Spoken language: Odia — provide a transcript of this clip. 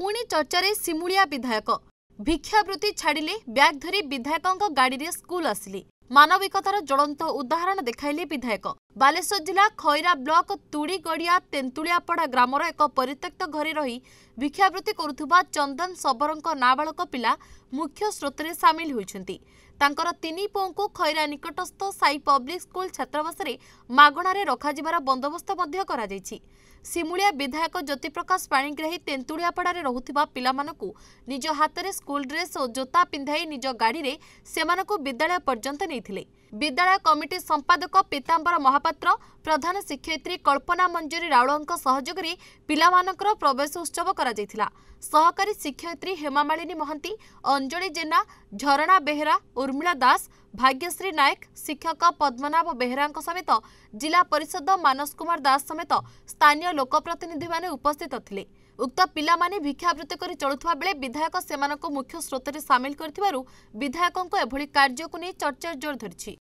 पुणी चर्चा सिमुलिया विधायक भिक्षावृत्ति छाड़िले ब्याग धरी विधायकों गाड़ी स्कूल आसली ମାନବିକତାର ଜ୍ୱଳନ୍ତ ଉଦାହରଣ ଦେଖାଇଲେ ବିଧାୟକ ବାଲେଶ୍ୱର ଜିଲ୍ଲା ଖଇରା ବ୍ଲକ ତୁଡ଼ିଗଡ଼ିଆ ତେନ୍ତୁଳିଆପଡ଼ା ଗ୍ରାମର ଏକ ପରିତ୍ୟକ୍ତ ଘରେ ରହି ଭିକ୍ଷାବୃତ୍ତି କରୁଥିବା ଚନ୍ଦନ ସବରଙ୍କ ନାବାଳକ ପିଲା ମୁଖ୍ୟ ସ୍ରୋତରେ ସାମିଲ ହୋଇଛନ୍ତି ତାଙ୍କର ତିନି ପୁଅଙ୍କୁ ଖଇରା ନିକଟସ୍ଥ ସାଇ ପବ୍ଲିକ୍ ସ୍କୁଲ ଛାତ୍ରାବାସରେ ମାଗଣାରେ ରଖାଯିବାର ବନ୍ଦୋବସ୍ତ ମଧ୍ୟ କରାଯାଇଛି ସିମୁଳିଆ ବିଧାୟକ ଜ୍ୟୋତିପ୍ରକାଶ ପାଣିଗ୍ରାହୀ ତେନ୍ତୁଳିଆପଡ଼ାରେ ରହୁଥିବା ପିଲାମାନଙ୍କୁ ନିଜ ହାତରେ ସ୍କୁଲ ଡ୍ରେସ୍ ଓ ଜୋତା ପିନ୍ଧାଇ ନିଜ ଗାଡ଼ିରେ ସେମାନଙ୍କୁ ବିଦ୍ୟାଳୟ ପର୍ଯ୍ୟନ୍ତ ଦେଇଥିଲେ ବିଦ୍ୟାଳୟ କମିଟି ସମ୍ପାଦକ ପୀତାମ୍ବର ମହାପାତ୍ର ପ୍ରଧାନ ଶିକ୍ଷୟିତ୍ରୀ କଳ୍ପନା ମଞ୍ଜୁରୀ ରାଉଳଙ୍କ ସହଯୋଗରେ ପିଲାମାନଙ୍କର ପ୍ରବେଶ ଉତ୍ସବ କରାଯାଇଥିଲା ସହକାରୀ ଶିକ୍ଷୟିତ୍ରୀ ହେମାମାଳିନୀ ମହାନ୍ତି ଅଞ୍ଜଳି ଜେନା ଝରଣା ବେହେରା ଉର୍ମିଳା ଦାସ ଭାଗ୍ୟଶ୍ରୀ ନାୟକ ଶିକ୍ଷକ ପଦ୍ମନାଭ ବେହେରାଙ୍କ ସମେତ ଜିଲ୍ଲା ପରିଷଦ ମାନସ କୁମାର ଦାସ ସମେତ ସ୍ଥାନୀୟ ଲୋକପ୍ରତିନିଧିମାନେ ଉପସ୍ଥିତ ଥିଲେ ଉକ୍ତ ପିଲାମାନେ ଭିକ୍ଷାବୃତ୍ତି କରି ଚଳୁଥିବା ବେଳେ ବିଧାୟକ ସେମାନଙ୍କୁ ମୁଖ୍ୟ ସ୍ରୋତରେ ସାମିଲ କରିଥିବାରୁ ବିଧାୟକଙ୍କ ଏଭଳି କାର୍ଯ୍ୟକୁ ନେଇ ଚର୍ଚ୍ଚା ଜୋର ଧରିଛି